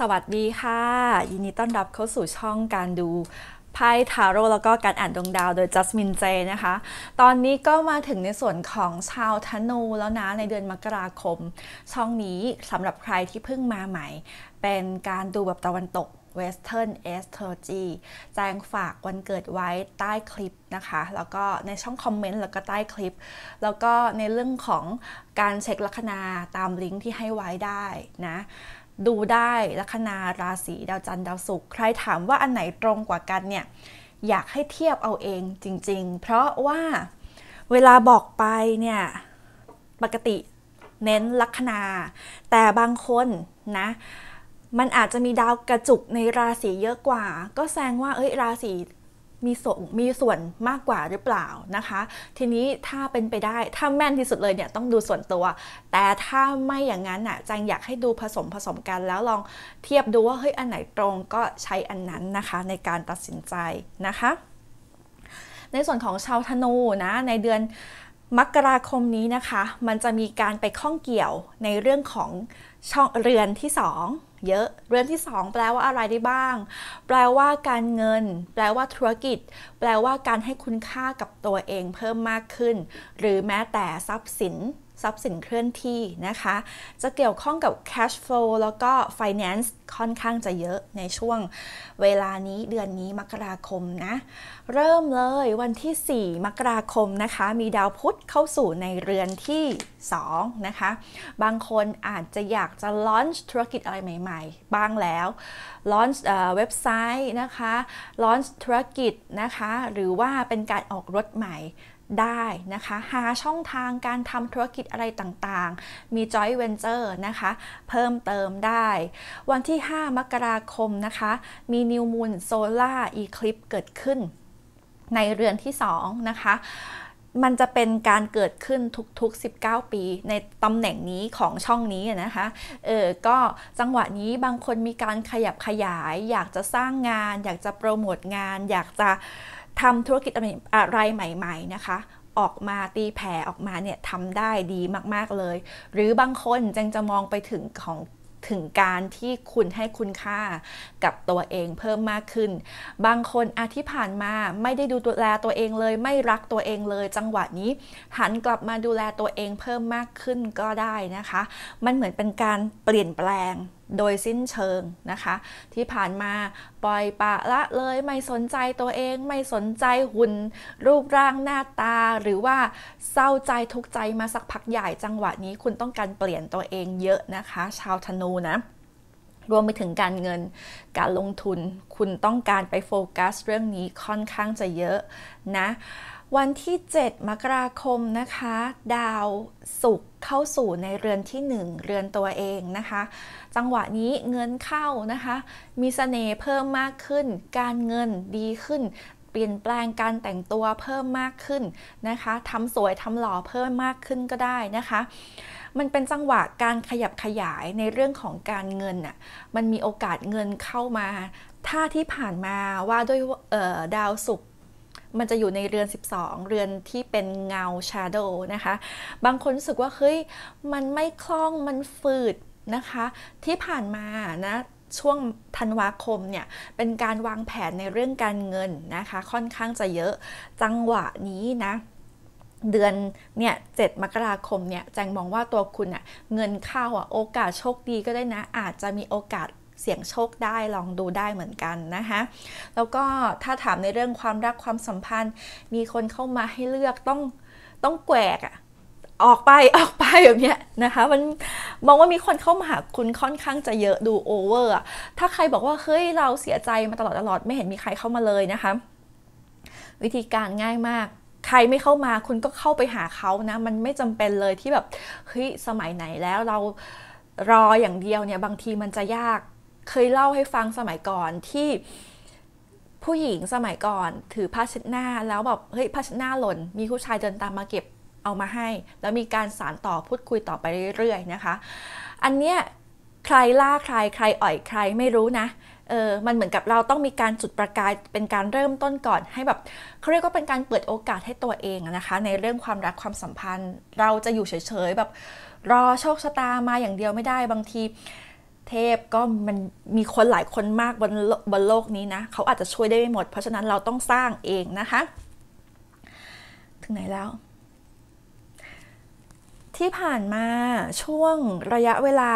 สวัสดีค่ะ ยินดีต้อนรับเข้าสู่ช่องการดูไพ่ทาโร่แล้วก็การอ่านดวงดาวโดยจัสมินเจนะคะตอนนี้ก็มาถึงในส่วนของชาวธนูแล้วนะ ในเดือนมกราคม ช่องนี้สำหรับใครที่เพิ่งมาใหม่ เป็นการดูแบบตะวันตก Western Astrology แจ้งฝากวันเกิดไว้ใต้คลิปนะคะ แล้วก็ในช่องคอมเมนต์แล้วก็ใต้คลิป แล้วก็ในเรื่องของการเช็คลัคนาตามลิงก์ที่ให้ไว้ได้นะดูได้ลัคนาราศีดาวจันทร์ดาวศุกร์ใครถามว่าอันไหนตรงกว่ากันเนี่ย อยากให้เทียบเอาเองจริงๆ เพราะว่าเวลาบอกไปเนี่ยปกติเน้นลัคนา แต่บางคนนะ มันอาจจะมีดาวกระจุกในราศีเยอะกว่า ก็แสดงว่าเอ้ยราศีมีส่งมีส่วนมากกว่าหรือเปล่านะคะ ทีนี้ถ้าเป็นไปได้ถ้าแม่นที่สุดเลยเนี่ยต้องดูส่วนตัว แต่ถ้าไม่อย่างนั้นน่ะจังอยากให้ดูผสมผสมกัน แล้วลองเทียบดูว่าเฮ้ยอันไหนตรงก็ใช้อันนั้นนะคะในการตัดสินใจนะคะ ในส่วนของชาวธนูนะในเดือนมกราคมนี้นะคะ มันจะมีการไปข้องเกี่ยวในเรื่องของช่องเรือนที่ 2เยอะ เรื่องที่ 2 แปลว่าอะไรได้บ้าง แปลว่าการเงิน แปลว่าธุรกิจ แปลว่าการให้คุณค่ากับตัวเองเพิ่มมากขึ้น หรือแม้แต่ทรัพย์สินทรัพย์สินเคลื่อนที่นะคะ จะเกี่ยวข้องกับ cash flow แล้วก็ finance ค่อนข้างจะเยอะในช่วงเวลานี้เดือนนี้มกราคมนะ เริ่มเลยวันที่ 4มกราคมนะคะ มีดาวพุธเข้าสู่ในเรือนที่ 2 นะคะ บางคนอาจจะอยากจะลอน c h ธุรกิจอะไรใหม่ๆ บ้างแล้วลอน c h เว็บไซต์นะคะ ลอน c h ธุรกิจนะคะ หรือว่าเป็นการออกรถใหม่ได้นะคะ หาช่องทางการทำธุรกิจอะไรต่างๆ มี j o y venture นะคะ เพิ่มเติมได้ วันที่ 5 มกราคมนะคะ มี new moon solar eclipse เกิดขึ้น ในเรือนที่ 2 นะคะ มันจะเป็นการเกิดขึ้นทุกๆ 19 ปีในตำแหน่งนี้ของช่องนี้นะคะเออก็จังหวะนี้บางคนมีการขยับขยาย อยากจะสร้างงาน อยากจะโปรโมทงาน อยากจะทำธุรกิจอะไรใหม่ ๆนะคะ ออกมาตีแผ่ออกมาเนี่ยทำได้ดีมากๆเลย หรือบางคนจังจะมองไปถึงของถึงการที่คุณให้คุณค่ากับตัวเองเพิ่มมากขึ้น บางคนอาที่ผ่านมาไม่ได้ดูดูแลตัวเองเลยไม่รักตัวเองเลยจังหวะนี้ หันกลับมาดูแลตัวเองเพิ่มมากขึ้นก็ได้นะคะ มันเหมือนเป็นการเปลี่ยนแปลงโดยสิ้นเชิงนะคะ ที่ผ่านมาปล่อยปะละเลยไม่สนใจตัวเองไม่สนใจหุ่นรูปร่างหน้าตาหรือว่าเศร้าใจทุกใจมาสักพักใหญ่จังหวะนี้คุณต้องการเปลี่ยนตัวเองเยอะนะคะ ชาวธนูนะรวมไปถึงการเงินการลงทุน คุณต้องการไปโฟกัส เรื่องนี้ค่อนข้างจะเยอะนะวันที่ 7มกราคม นะคะ ดาวศุกร์เข้าสู่ในเรือนที่ 1 เรือนตัวเองนะคะ จังหวะนี้เงินเข้านะคะ มีสเสน่ห์เพิ่มมากขึ้น การเงินดีขึ้น เปลี่ยนแปลงการแต่งตัวเพิ่มมากขึ้นนะคะทำสวยทำหล่อเพิ่มมากขึ้นก็ได้นะคะ มันเป็นจังหวะการขยับขยายในเรื่องของการเงินน่ะมันมีโอกาสเงินเข้ามา ถ้าที่ผ่านมาว่าด้วยดาวศุกร์มันจะอยู่ในเรือน 12 เรือนที่เป็นเงาชาโด o w นะคะ บางคนรู้สึกว่าเฮ้ย มันไม่คล่องมันฝืดนะคะ ที่ผ่านมานะช่วงธันวาคมเนี่ย เป็นการวางแผนในเรื่องการเงินนะคะ ค่อนข้างจะเยอะ จังหวะนี้นะเดือนเนี่ยเมกราคมเนี่ยแจงมองว่าตัวคุณเน่ยเงินเข้าอ่ะโอกาสโชคดีก็ได้นะ อาจจะมีโอกาสเสี่ยงโชคได้ลองดูได้เหมือนกันนะคะแล้วก็ถ้าถามในเรื่องความรักความสัมพันธ์ มีคนเข้ามาให้เลือกต้อง ต้องแกวกอะออกไปออกไปแบบเนี้ยนะคะมันมองว่ามีคนเข้ามาหาคุณค่อนข้างจะเยอะดูโอเวอร์ถ้าใครบอกว่า เฮ้ยเราเสียใจมาตลอดตลอดไม่เห็นมีใครเข้ามาเลยนะคะวิธีการง่ายมาก ใครไม่เข้ามาคุณก็เข้าไปหาเขานะ มันไม่จำเป็นเลยที่แบบเฮ้ยสมัยไหนแล้วเรารออย่างเดียวเนี่ยบางทีมันจะยากเคยเล่าให้ฟังสมัยก่อนที่ผู้หญิงสมัยก่อน ถือผ้าเช็ดหน้า แล้วแบบเฮ้ยผ้าเช็ดหน้าหล่นมีผู้ชายเดินตามมาเก็บเอามาให้ แล้วมีการสารต่อพูดคุยต่อไปเรื่อย ๆนะคะ อันเนี้ยใครล่าใครใครอ่อยใครไม่รู้นะเออมันเหมือนกับเราต้องมีการจุดประกายเป็นการเริ่มต้นก่อน ให้แบบเขาเรียกว่าเป็นการเปิดโอกาสให้ตัวเองนะคะ ในเรื่องความรักความสัมพันธ์ เราจะอยู่เฉยๆแบบ รอโชคชะตามาอย่างเดียวไม่ได้บางทีทพก็มันมีคนหลายคนมากบนบนโลกนี้นะเขาอาจจะช่วยได้ไม่หมดเพราะฉะนั้นเราต้องสร้างเองนะคะ ถึงไหนแล้ว ที่ผ่านมาช่วงระยะเวลา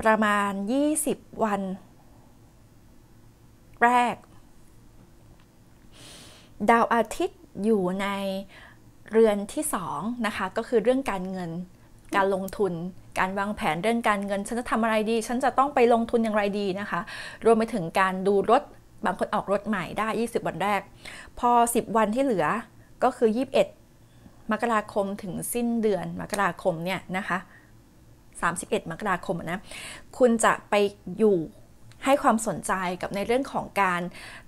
ประมาณ 20 วันแรก ดาวอาทิตย์อยู่ในเรือนที่สองนะคะก็คือเรื่องการเงินการลงทุน การวางแผนเรื่องการเงิน ฉันจะทำอะไรดี ฉันจะต้องไปลงทุนอย่างไรดีนะคะ รวมไปถึงการดูรถ บางคนออกรถใหม่ได้ 20 วันแรก พอ 10 วันที่เหลือก็คือ 21 มกราคมถึงสิ้นเดือน มกราคมเนี่ยนะคะ 31 มกราคมนะ คุณจะไปอยู่ให้ความสนใจกับในเรื่องของการ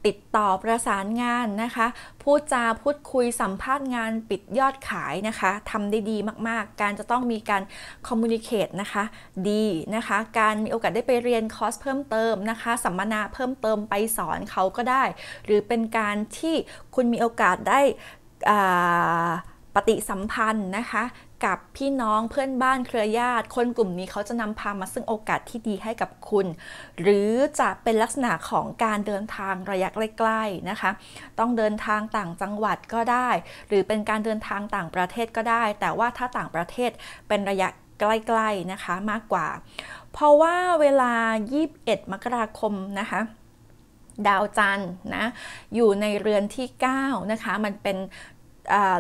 ติดต่อประสานงานนะคะ พูดจาพูดคุยสัมภาษณ์งานปิดยอดขายนะคะ ทำได้ดีมาก ๆ การจะต้องมีการคอมมูนิเคตนะคะ ดีนะคะ การมีโอกาสได้ไปเรียนคอร์สเพิ่มเติมนะคะ สัมมนาเพิ่มเติมไปสอนเขาก็ได้ หรือเป็นการที่คุณมีโอกาสได้ปฏิสัมพันธ์นะคะกับ พี่น้องเพื่อนบ้านเครือญาติคนกลุ่มนี้เขาจะนำพามาซึ่งโอกาสที่ดีให้กับคุณ หรือจะเป็นลักษณะของการเดินทางระยะใกล้ๆนะคะ ต้องเดินทางต่างจังหวัดก็ได้หรือเป็นการเดินทางต่างประเทศก็ได้ แต่ว่าถ้าต่างประเทศเป็นระยะใกล้ๆนะคะมากกว่า เพราะว่าเวลา21มกราคมนะคะดาวจันทร์นะอยู่ในเรือนที่9นะคะมันเป็น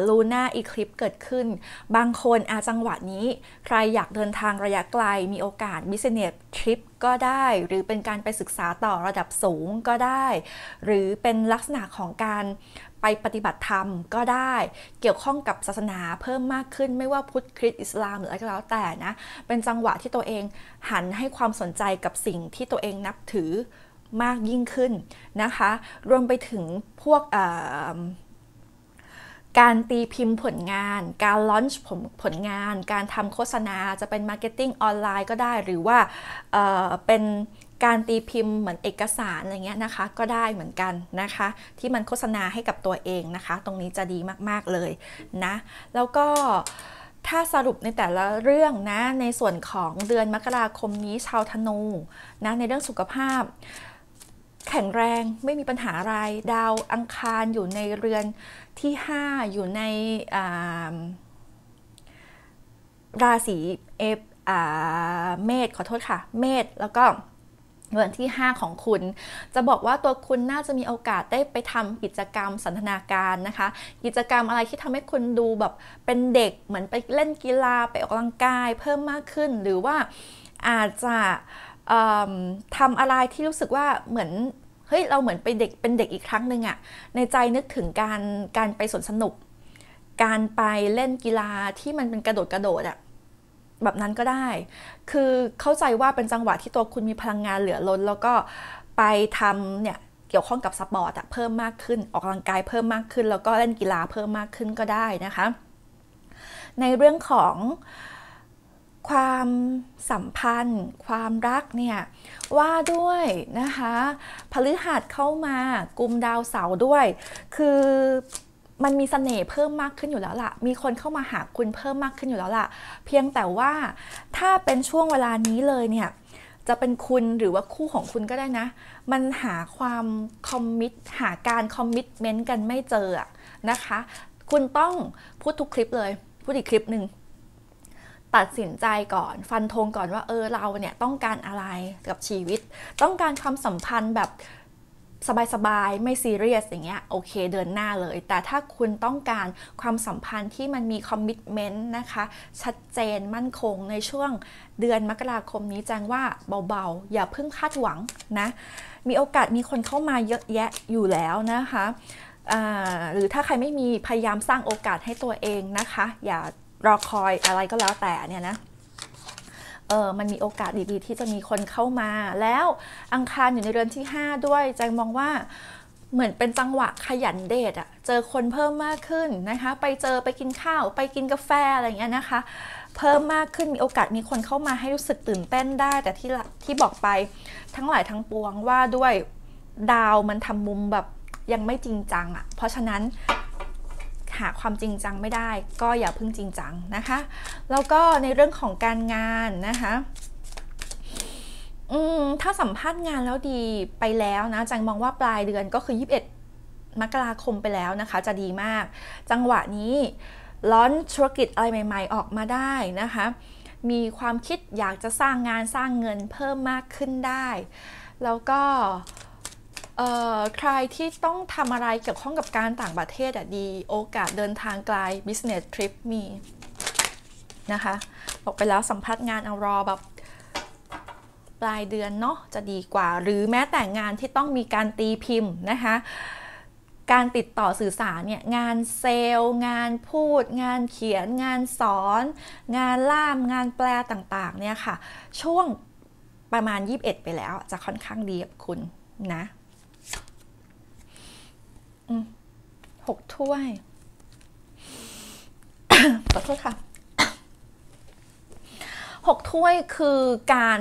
ลูน่า อีคลิปเกิดขึ้น บางคนอาจังหวะนี้ ใครอยากเดินทางระยะไกล มีโอกาสบิสเนสทริปก็ได้ หรือเป็นการไปศึกษาต่อระดับสูงก็ได้ หรือเป็นลักษณะของการไปปฏิบัติธรรมก็ได้เกี่ยวข้องกับศาสนาเพิ่มมากขึ้นไม่ว่าพุทธคริสต์อิสลามหรืออะไรก็แล้ว แต่นะเป็นจังหวะที่ตัวเองหันให้ความสนใจกับสิ่งที่ตัวเองนับถือมากยิ่งขึ้นนะคะ รวมไปถึงพวกการตีพิมพ์ผลงาน การลอนช์ผลผลงาน การทำโฆษณาจะเป็นมาร์เก็ตติ้งออนไลน์ก็ได้หรือว่าเเป็นการตีพิมพ์เหมือนเอกสารอะไรเงี้ยนะคะก็ได้เหมือนกันนะคะ ที่มันโฆษณาให้กับตัวเองนะคะ ตรงนี้จะดีมาก ๆ เลยนะ แล้วก็ถ้าสรุปในแต่ละเรื่องนะ ในส่วนของเดือนมกราคมนี้ชาวธนูนะ ในเรื่องสุขภาพแข็งแรงไม่มีปัญหาอะไร ดาวอังคารอยู่ในเรือนที่ 5 อยู่ในราศีเอฟเมษขอโทษค่ะ เมษแล้วก็เรือนที่ 5 ของคุณ จะบอกว่าตัวคุณน่าจะมีโอกาสได้ไปทำกิจกรรมสันทนาการนะคะกิจกรรมอะไรที่ทำให้คุณดู แบบเป็นเด็กเหมือนไปเล่นกีฬาไปออกกำลังกายเพิ่มมากขึ้นหรือว่าอาจจะทำอะไรที่รู้สึกว่าเหมือนเฮ้ยเราเหมือนไปเด็กเป็นเด็กอีกครั้งหนึ่งอะในใจนึกถึงการการไปสนสนุก การไปเล่นกีฬาที่มันเป็นกระโดดกระโดดอะแบบนั้นก็ได้ คือเข้าใจว่าเป็นจังหวะที่ตัวคุณมีพลังงานเหลือล้นแล้วก็ไปทำเนี่ย เกี่ยวข้องกับสปอร์ตอะเพิ่มมากขึ้น ออกกำลังกายเพิ่มมากขึ้นแล้วก็เล่นกีฬาเพิ่มมากขึ้นก็ได้นะคะ ในเรื่องของความสัมพันธ์ ความรักเนี่ย ว่าด้วยนะคะ พฤหัสเข้ามากุมดาวเสาร์ด้วย คือมันมีสเสน่ห์เพิ่มมากขึ้นอยู่แล้วละ่ะ มีคนเข้ามาหาคุณเพิ่มมากขึ้นอยู่แล้วละ่ะ เพียงแต่ว่าถ้าเป็นช่วงเวลานี้เลยเนี่ยจะเป็นคุณหรือว่าคู่ของคุณก็ได้นะ มันหาความคอมมิตหาการคอมมิตเมนต์กันไม่เจอนะคะ คุณต้องพูดทุกคลิปเลยพูดอีกคลิปหนึ่งตัดสินใจก่อนฟันธงก่อนว่าเออเราเนี่ยต้องการอะไรกับชีวิต ต้องการความสัมพันธ์แบบสบายๆ ไม่ซีเรียสอย่างเงี้ยโอเคเดินหน้าเลย แต่ถ้าคุณต้องการความสัมพันธ์ที่มันมีคอมมิชเมนต์นะคะชัดเจนมั่นคงในช่วงเดือนมกราคมนี้แจ้งว่าเบาๆ อย่าเพิ่งคาดหวังนะมีโอกาสมีคนเข้ามาเยอะแยะอยู่แล้วนะคะหรือถ้าใครไม่มีพยายามสร้างโอกาสให้ตัวเองนะคะ อย่ารอคอยอะไรก็แล้วแต่เนี่ยนะ เออมันมีโอกาสดีๆที่จะมีคนเข้ามา แล้วอังคารอยู่ในเรือนที่ 5 ด้วยจจงมองว่าเหมือนเป็นจังหวะขยันเดทอะเจอคนเพิ่มมากขึ้นนะคะ ไปเจอไปกินข้าว ไปกินกาแฟอะไรอย่างเงี้ยนะคะ เพิ่มมากขึ้น มีโอกาสมีคนเข้ามาให้รู้สึกตื่นเต้นได้ แต่ที่ที่บอกไปทั้งหลายทั้งปวงว่าด้วยดาวมันทำมุมแบบยังไม่จริงจังอะเพราะฉะนั้นหาความจริงจังไม่ได้ก็อย่าพึ่งจริงจังนะคะแล้วก็ในเรื่องของการงานนะคะถ้าสัมภาษณ์งานแล้วดีไปแล้วนะ จังมองว่าปลายเดือนก็คือ 21มกราคมไปแล้วนะคะ จะดีมาก จังหวะนี้ล้อนธุรกิจอะไรใหม่ๆ ออกมาได้นะคะ มีความคิดอยากจะสร้างงานสร้างเงินเพิ่มมากขึ้นได้ แล้วก็ใครที่ต้องทำอะไรเกี่ยวข้องกับการต่างประเทศดี โอกาสเดินทางไกล business trip มีนะคะบอกไปแล้วสัมภาษณ์งานเอารอแบบ ปลายเดือนเนาะจะดีกว่า หรือแม้แต่งานที่ต้องมีการตีพิมพ์นะคะ การติดต่อสื่อสารเนี่ย งานเซลล์ งานพูด งานเขียน งานสอน งานล่าม งานแปลต่างๆเนี่ยค่ะ ช่วงประมาณ21ไปแล้ว จะค่อนข้างดีกับคุณนะหกถ้วย ขอโทษค่ะ หกถ้วยคือการ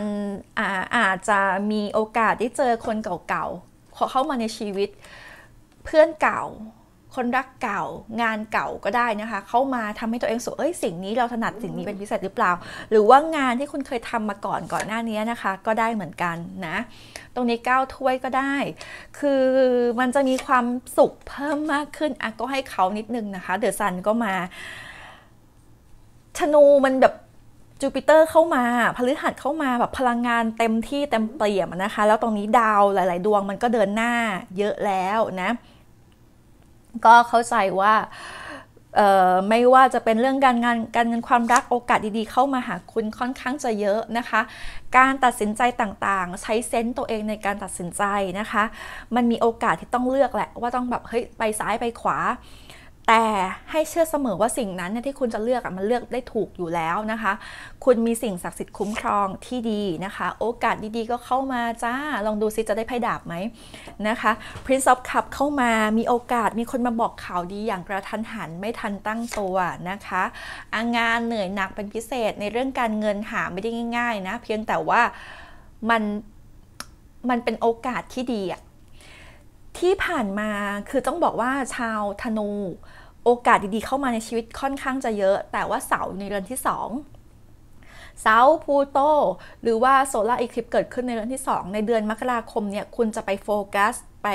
อาอาจจะมีโอกาสได้เจอคนเก่าๆ เข้ามาในชีวิต เพื่อนเก่าคนรักเก่างานเก่าก็ได้นะคะ เข้ามาทำให้ตัวเองสูเอ้ยสิ่งนี้เราถนัดสิ่งนี้เป็นพิเศษหรือเปล่า หรือว่างานที่คุณเคยทำมาก่อนก่อนหน้านี้นะคะ ก็ได้เหมือนกันนะ ตรงนี้ก้าวถ้วยก็ได้ คือมันจะมีความสุขเพิ่มมากขึ้นอะก็ให้เขานิดนึงนะคะเดอะซันก็มาธนูมันแบบจูปิเตอร์ เข้ามาพฤหัสเข้ามาแบบพลังงานเต็มที่เต็มเปี่ยมนะคะ แล้วตรงนี้ดาวหลาย ๆ ดวงมันก็เดินหน้าเยอะแล้วนะก็เข้าใจว่าไม่ว่าจะเป็นเรื่องการงานการเงินความรักโอกาสดีๆเข้ามาหาคุณค่อนข้างจะเยอะนะคะ การตัดสินใจต่างๆ ใช้เซนต์ตัวเองในการตัดสินใจนะคะ มันมีโอกาสที่ต้องเลือกแหละ ว่าต้องแบบเฮ้ยไปซ้ายไปขวาแต่ให้เชื่อเสมอว่าสิ่งนั้นที่คุณจะเลือกมันเลือกได้ถูกอยู่แล้วนะคะ คุณมีสิ่งศักดิ์สิทธิ์คุ้มครองที่ดีนะคะ โอกาสดีๆก็เข้ามาจ้าลองดูซิจะได้ไพ่ดาบไหมนะคะ Prince of Cup เข้ามามีโอกาสมีคนมาบอกข่าวดีอย่างกระทันหันไม่ทันตั้งตัวนะคะางานเหนื่อยหนักเป็นพิเศษในเรื่องการเงินหาไม่ได้ง่ายๆนะ เพียงแต่ว่ามันมันเป็นโอกาสที่ดีอะที่ผ่านมาคือต้องบอกว่าชาวธนูโอกาสดีๆเข้ามาในชีวิตค่อนข้างจะเยอะแต่ว่าเสาในเรือนที่สองเสาพูโต หรือว่าโซลาร์อีคลิปเกิดขึ้นในเดือนที่ 2 ในเดือนมกราคมเนี่ยคุณจะไปโฟกัสไป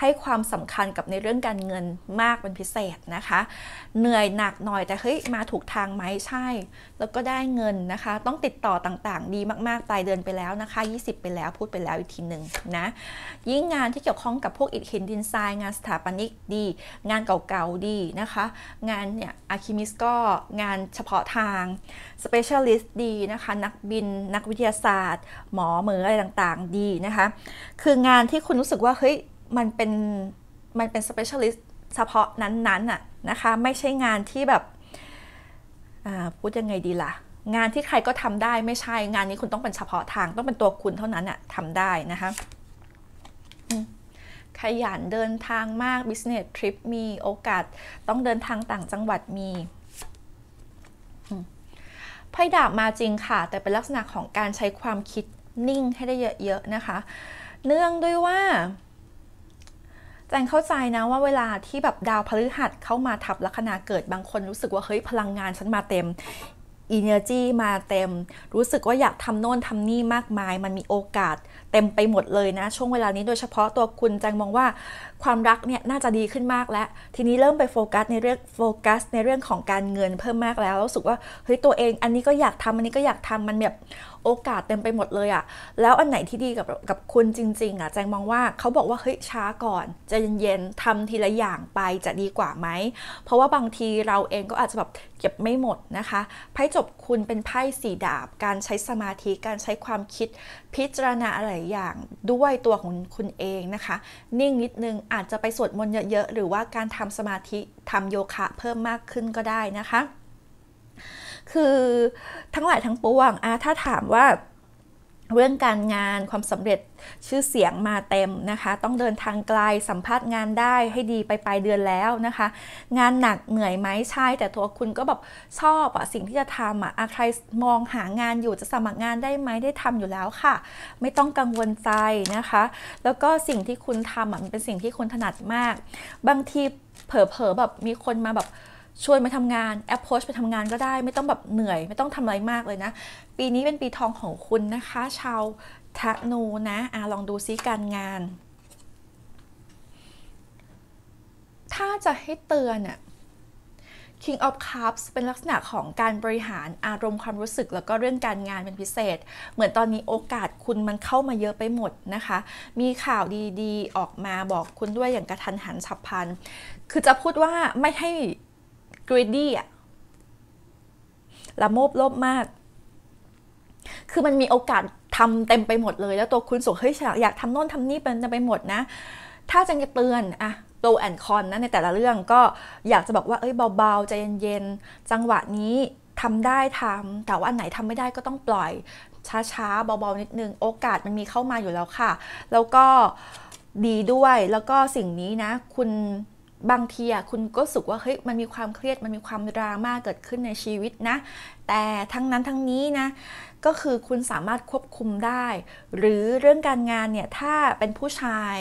ให้ความสำคัญกับในเรื่องการเงินมากเป็นพิเศษนะคะ เหนื่อยหนักหน่อยแต่เฮ้ยมาถูกทางไหมใช่ แล้วก็ได้เงินนะคะ ต้องติดต่อต่างๆ ดีมากๆปลายเดือนไปแล้วนะคะ 20 ไปแล้วพูดไปแล้วอีกทีหนึ่งนะ ยิ่งงานที่เกี่ยวข้องกับพวกอิฐหินดินทรายงานสถาปนิกดี งานเก่าๆดีนะคะ งานเนี่ยอารคิมิสก็งานเฉพาะทางสเปเชียลิสต์ดีนะคะ นักบินนักวิทยาศาสตร์ หมอเหมืออะไรต่างๆดีนะคะ คืองานที่คุณรู้สึกว่าเฮ้ยมันเป็น มันเป็นสเปเชียลิสต์เฉพาะนั้นๆน่ะ นะคะ ไม่ใช่งานที่แบบพูดยังไงดีละ่ะ งานที่ใครก็ทำได้ไม่ใช่งานนี้คุณต้องเป็นเฉพาะทาง ต้องเป็นตัวคุณเท่านั้นน่ะทำได้นะคะ ขยันเดินทางมากบิสเนสทริปมีโอกาสต้องเดินทางต่างจังหวัดมีไพ่ดาบมาจริงค่ะ แต่เป็นลักษณะของการใช้ความคิดนิ่งให้ได้เยอะๆนะคะ เนื่องด้วยว่าจงเข้าใจนะว่าเวลาที่แบบดาวพฤหัสเข้ามาทับลัคนาเกิดบางคนรู้สึกว่าเฮ้ยพลังงานฉันมาเต็มอนเนอร์จีมาเต็ม รู้สึกว่าอยากทำโน่นทำนี่มากมายมันมีโอกาส เต็มไปหมดเลยนะช่วงเวลานี้โดยเฉพาะตัวคุณแจงมองว่าความรักเนี่ยน่าจะดีขึ้นมากแล้ว ทีนี้เริ่มไปโฟกัส ในเรื่องโฟกัสในเรื่องของการเงินเพิ่มมากแล้วรู้สึกว่าเฮ้ยตัวเอง อันนี้ก็อยากทำอันนี้ก็อยากทำมันแบบโอกาสเต็มไปหมดเลยอะแล้วอันไหนที่ดีกับกับคุณจริง ๆอะแจงมองว่าเขาบอกว่าเฮ้ยช้าก่อนจะเย็นๆทำทีละอย่างไปจะดีกว่าไหม เพราะว่าบางทีเราเองก็อาจจะแบบเก็บไม่หมดนะคะ ไพ่จบคุณเป็นไพ่สีดาบการใช้สมาธิการใช้ความคิดพิจารณาอะไรอย่างด้วยตัวของคุณเองนะคะ นิ่งนิดนึงอาจจะไปสวดมนต์เยอะๆ หรือว่าการทำสมาธิ ทำโยคะเพิ่มมากขึ้นก็ได้นะคะ คือทั้งหลายทั้งปวงอะถ้าถามว่าเรื่องการงานความสำเร็จชื่อเสียงมาเต็มนะคะ ต้องเดินทางไกลสัมภาษณ์งานได้ให้ดีไปปลายเดือนแล้วนะคะ งานหนักเหนื่อยไหมใช่ แต่ตัวคุณก็แบบ ชอบอะสิ่งที่จะทำอะใครมองหางานอยู่จะสมัครงานได้ไหมได้ทำอยู่แล้วค่ะ ไม่ต้องกังวลใจนะคะ แล้วก็สิ่งที่คุณทำอะมันเป็นสิ่งที่คุณถนัดมาก บางทีเผลอๆแบบมีคนมาแบบชวนไปทำงานแอปโพสไปทำงานก็ได้ไม่ต้องแบบเหนื่อยไม่ต้องทำอะไรมากเลยนะ ปีนี้เป็นปีทองของคุณนะคะชาวธนูนะอะลองดูซิการงาน ถ้าจะให้เตือนอะ King of Cups เป็นลักษณะของการบริหารอารมณ์ความรู้สึกแล้วก็เรื่องการงานเป็นพิเศษ เหมือนตอนนี้โอกาสคุณมันเข้ามาเยอะไปหมดนะคะ มีข่าวดีๆ ออกมาบอกคุณด้วยอย่างกระทันหันฉับพลันคือจะพูดว่าไม่ให้ greedy อะละโมบโลภมาก คือมันมีโอกาสทำเต็มไปหมดเลย แล้วตัวคุณสุขเฮ้ยอยากทำโน่นทำนี่เป็นไปหมดนะ ถ้าจะเตือนอะโปแอนคอนนะในแต่ละเรื่องก็อยากจะบอกว่าเอ้ยเบาๆใจเย็น ๆ จังหวะนี้ทำได้ทำแต่ว่าอันไหนทำไม่ได้ก็ต้องปล่อย ช้าๆเบาๆ นิดนึง โอกาสมันมีเข้ามาอยู่แล้วค่ะ แล้วก็ดีด้วยแล้วก็สิ่งนี้นะ คุณบางทีอ่ะคุณก็สุกว่าเฮ้ยมันมีความเครียดมันมีความดราม่าเกิดขึ้นในชีวิตนะแต่ทั้งนั้นทั้งนี้นะก็คือคุณสามารถควบคุมได้ หรือเรื่องการงานเนี่ยถ้าเป็นผู้ชาย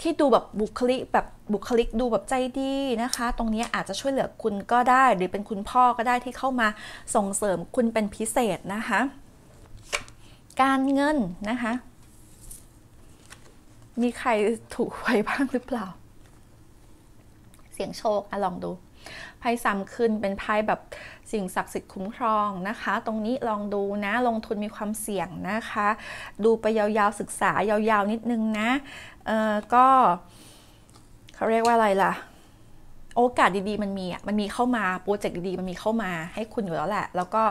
ที่ดูแบบบุคลิกแบบบุคลิกดูแบบใจดีนะคะตรงนี้อาจจะช่วยเหลือคุณก็ได้หรือเป็นคุณพ่อก็ได้ที่เข้ามาส่งเสริมคุณเป็นพิเศษนะคะการเงินนะคะมีใครถูกไว้บ้างหรือเปล่าเสียงโชคอะลองดู ไพ่สามขึ้นเป็นไพ่แบบสิ่งศักดิ์สิทธิ์คุ้มครองนะคะ ตรงนี้ลองดูนะ ลงทุนมีความเสี่ยงนะคะ ดูไปยาวๆศึกษายาวๆนิดนึงนะ เออ ก็เขาเรียกว่าอะไรล่ะ โอกาสดีๆมันมีอ่ะ มันมีเข้ามา โปรเจกต์ดีๆ มันมีเข้ามาให้คุณอยู่แล้วแหละ แล้วก็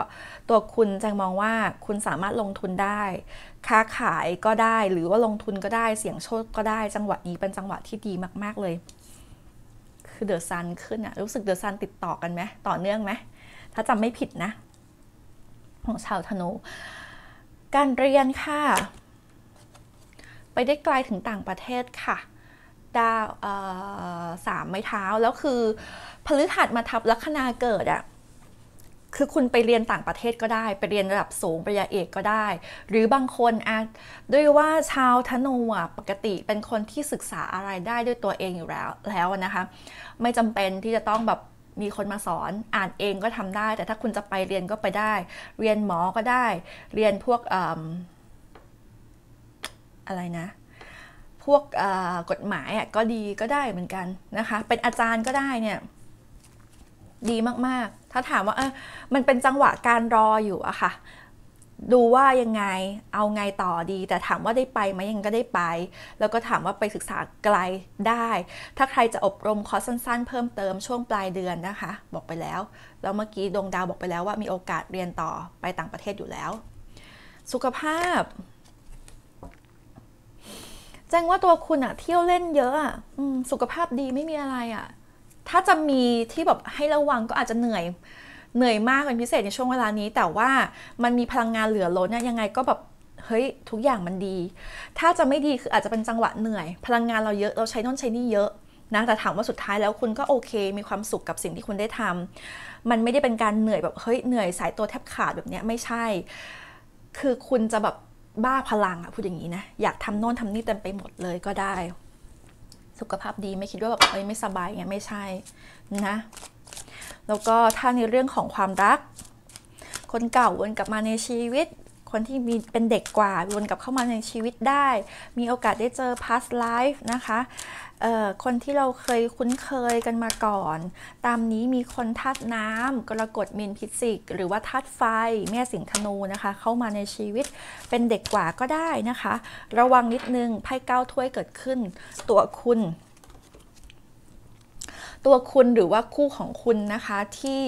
ตัวคุณแจงมองว่าคุณสามารถลงทุนได้ ค้าขายก็ได้ หรือว่าลงทุนก็ได้ เสี่ยงโชคก็ได้ จังหวะนี้เป็นจังหวะที่ดีมาก ๆเลยคือเดอะซันขึ้นอะรู้สึกเดอะซันติดต่อกันไหมต่อเนื่องไหม ถ้าจำไม่ผิดนะ ของชาวธนูการเรียนค่ะ ไปได้ไกลถึงต่างประเทศค่ะดาวสามไม้เท้า แล้วคือพฤหัสมาทับลัคนาเกิดอะคือคุณไปเรียนต่างประเทศก็ได้ไปเรียนระดับสูงปริญญาเอกก็ได้ หรือบางคนอาจด้วยว่าชาวธนูปกติเป็นคนที่ศึกษาอะไรได้ด้วยตัวเองอยู่แล้วแล้วนะคะไม่จำเป็นที่จะต้องแบบมีคนมาสอนอ่านเองก็ทำได้ แต่ถ้าคุณจะไปเรียนก็ไปได้ เรียนหมอก็ได้ เรียนพวกออะไรนะ พวกกฎหมายก็ดีก็ได้เหมือนกันนะคะเป็นอาจารย์ก็ได้เนี่ยดีมาก ๆ ถ้าถามว่าเออมันเป็นจังหวะการรออยู่อะค่ะ ดูว่ายังไง เอาไงต่อดี แต่ถามว่าได้ไปไหมยังก็ได้ไป แล้วก็ถามว่าไปศึกษาไกลได้ ถ้าใครจะอบรมคอร์สสั้น ๆ เพิ่มเติมช่วงปลายเดือนนะคะ บอกไปแล้ว แล้วเมื่อกี้ดวงดาวบอกไปแล้วว่ามีโอกาสเรียนต่อไปต่างประเทศอยู่แล้ว สุขภาพ แจ้งว่าตัวคุณอะเที่ยวเล่นเยอะอะสุขภาพดีไม่มีอะไรอะถ้าจะมีที่แบบให้ระวังก็อาจจะเหนื่อยเหนื่อยมากเป็นพิเศษในช่วงเวลานี้ แต่ว่ามันมีพลังงานเหลือล้นเนี่ยยังไงก็แบบเฮ้ยทุกอย่างมันดี ถ้าจะไม่ดีคืออาจจะเป็นจังหวะเหนื่อยพลังงานเราเยอะเราใช้น้นใช้นี่เยอะนะแต่ถามว่าสุดท้ายแล้วคุณก็โอเค มีความสุขกับสิ่งที่คุณได้ทำ มันไม่ได้เป็นการเหนื่อยแบบเฮ้ยเหนื่อยสายตัวแทบขาดแบบเนี้ยไม่ใช่ คือคุณจะแบบบ้าพลังอะพูดอย่างนี้นะอยากทำโน่นทำนี่เต็มไปหมดเลยก็ได้สุขภาพดี ไม่คิดว่าแบบเอ้ยไม่สบายเงี้ยไม่ใช่นะแล้วก็ถ้าในเรื่องของความรัก คนเก่า วนกลับมาในชีวิต คนที่มีเป็นเด็กกว่า วนกลับเข้ามาในชีวิตได้ มีโอกาสได้เจอ past life นะคะคนที่เราเคยคุ้นเคยกันมาก่อน ตามนี้มีคนธาตุน้ำกรกฎมีนพิสิกหรือว่าธาตุไฟแม่สิงธนูนะคะ เข้ามาในชีวิตเป็นเด็กกว่าก็ได้นะคะ ระวังนิดนึงไพ่เก้าถ้วยเกิดขึ้นตัวคุณ ตัวคุณหรือว่าคู่ของคุณนะคะที่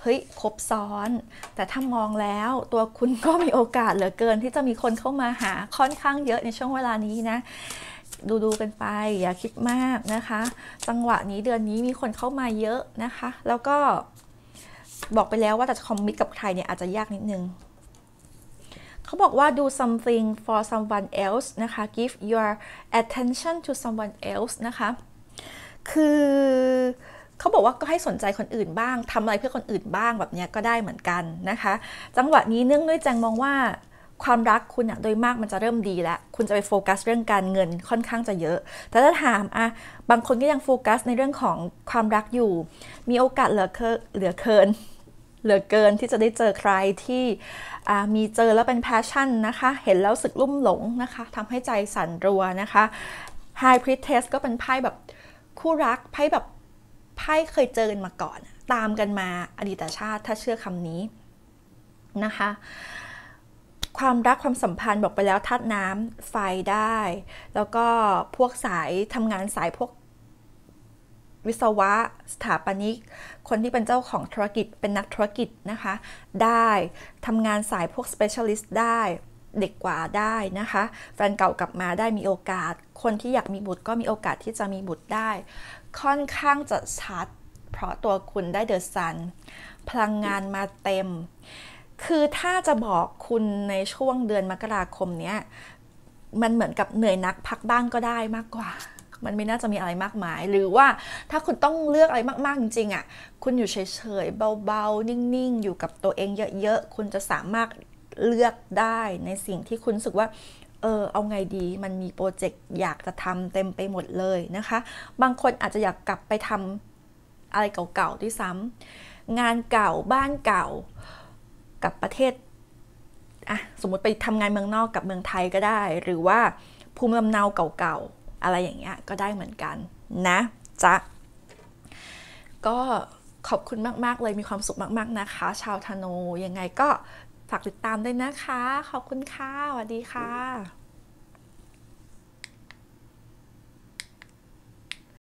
เฮ้ยคบซ้อน แต่ถ้ามองแล้วตัวคุณก็มีโอกาสเหลือเกิน ที่จะมีคนเข้ามาหาค่อนข้างเยอะในช่วงเวลานี้นะดูดูกันไป อย่าคิดมากนะคะ จังหวะนี้เดือนนี้มีคนเข้ามาเยอะนะคะ แล้วก็บอกไปแล้วว่าจะคอมมิตกับใครเนี่ย อาจจะยากนิดนึงเขาบอกว่า do something for someone else นะคะ give your attention to someone else นะคะ คือเขาบอกว่าก็ให้สนใจคนอื่นบ้างทำอะไรเพื่อคนอื่นบ้างแบบนี้ก็ได้เหมือนกันนะคะ จังหวะนี้เนื่องด้วยแจงมองว่าความรักคุณอะโดยมากมันจะเริ่มดีแล้วคุณจะไปโฟกัสเรื่องการเงินค่อนข้างจะเยอะ แต่ถ้าถามอะบางคนก็ยังโฟกัสในเรื่องของความรักอยู่มีโอกาสเหลือเหลือเกิน เหลือเกินที่จะได้เจอใครที่มีเจอแล้วเป็นแพชชั่นนะคะ เห็นแล้วสึกลุ่มหลงนะคะทำให้ใจสั่นรัวนะคะไฮพรีเทสก็เป็นไพ่แบบคู่รักไพ่แบบไพ่เคยเจอกันมาก่อน ตามกันมาอดีตชาติถ้าเชื่อคำนี้นะคะความรักความสัมพันธ์บอกไปแล้วธาตุน้ำไฟได้ แล้วก็พวกสายทำงานสายพวกวิศวะสถาปนิก คนที่เป็นเจ้าของธุรกิจเป็นนักธุรกิจนะคะ ได้ทำงานสายพวกสเปเชียลิสต์ได้เด็กกว่าได้นะคะแฟนเก่ากลับมาได้มีโอกาส คนที่อยากมีบุตรก็มีโอกาสที่จะมีบุตรได้ ค่อนข้างจะชัด เพราะตัวคุณได้เดอะซัน พลังงานมาเต็มคือถ้าจะบอกคุณในช่วงเดือนมกราคมเนี้ย มันเหมือนกับเหนื่อยนักพักบ้างก็ได้มากกว่า มันไม่น่าจะมีอะไรมากมาย หรือว่าถ้าคุณต้องเลือกอะไรมากๆจริงๆอะ่ะ คุณอยู่เฉยๆเบาๆ นิ่งๆอยู่กับตัวเองเยอะๆ คุณจะสามารถเลือกได้ในสิ่งที่คุณรู้สึกว่า เออเอาไงดี มันมีโปรเจกต์อยากจะทำเต็มไปหมดเลยนะคะ บางคนอาจจะอยากกลับไปทำอะไรเก่าๆด้วยซ้ำงานเก่าบ้านเก่ากับประเทศอ่ะสมมติไปทำงานเมืองนอกกับเมืองไทยก็ได้ หรือว่า ภูมิลำเนาเก่าๆ อะไรอย่างเงี้ยก็ได้เหมือนกันนะ จ๊ะ ก็ขอบคุณมากๆเลยมีความสุขมากๆนะคะ ชาวธนูยังไงก็ฝากติดตามด้วยนะคะ ขอบคุณค่ะสวัสดีค่ะ